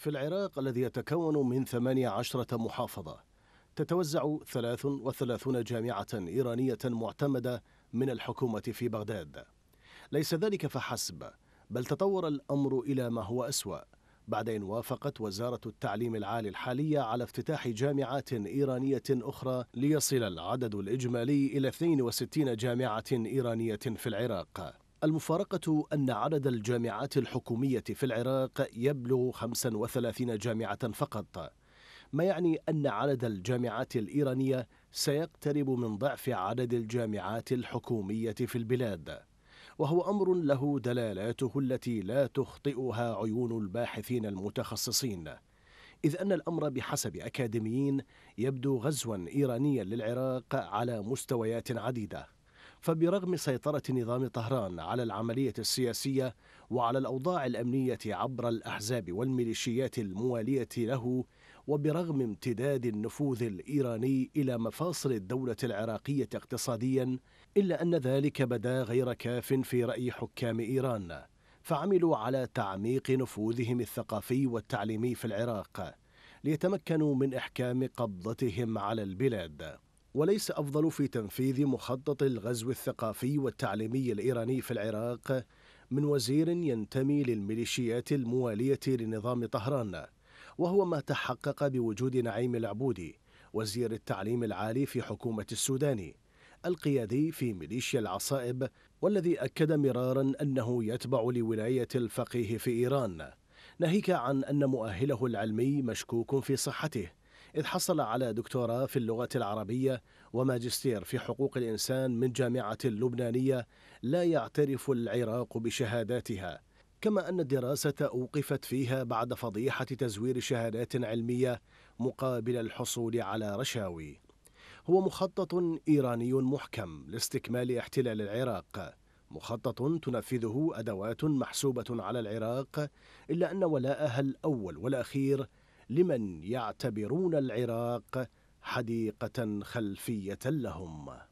في العراق الذي يتكون من 18 محافظة تتوزع 33 جامعة إيرانية معتمدة من الحكومة في بغداد ليس ذلك فحسب بل تطور الأمر إلى ما هو أسوأ بعد أن وافقت وزارة التعليم العالي الحالية على افتتاح جامعات إيرانية أخرى ليصل العدد الإجمالي إلى 62 جامعة إيرانية في العراق المفارقة أن عدد الجامعات الحكومية في العراق يبلغ 35 جامعة فقط ما يعني أن عدد الجامعات الإيرانية سيقترب من ضعف عدد الجامعات الحكومية في البلاد وهو أمر له دلالاته التي لا تخطئها عيون الباحثين المتخصصين إذ أن الأمر بحسب أكاديميين يبدو غزوا إيرانيا للعراق على مستويات عديدة فبرغم سيطرة نظام طهران على العملية السياسية وعلى الأوضاع الأمنية عبر الأحزاب والميليشيات الموالية له وبرغم امتداد النفوذ الإيراني إلى مفاصل الدولة العراقية اقتصاديا إلا أن ذلك بدا غير كاف في رأي حكام إيران فعملوا على تعميق نفوذهم الثقافي والتعليمي في العراق ليتمكنوا من إحكام قبضتهم على البلاد وليس أفضل في تنفيذ مخطط الغزو الثقافي والتعليمي الإيراني في العراق من وزير ينتمي للميليشيات الموالية لنظام طهران وهو ما تحقق بوجود نعيم العبودي وزير التعليم العالي في حكومة السوداني القيادي في ميليشيا العصائب والذي أكد مرارا أنه يتبع لولاية الفقيه في إيران ناهيك عن أن مؤهله العلمي مشكوك في صحته إذ حصل على دكتوراه في اللغة العربية وماجستير في حقوق الإنسان من جامعة لبنانية لا يعترف العراق بشهاداتها كما أن الدراسة أوقفت فيها بعد فضيحة تزوير شهادات علمية مقابل الحصول على رشاوي هو مخطط إيراني محكم لاستكمال احتلال العراق مخطط تنفذه أدوات محسوبة على العراق إلا أن ولاءها الأول والأخير لمن يعتبرون العراق حديقه خلفيه لهم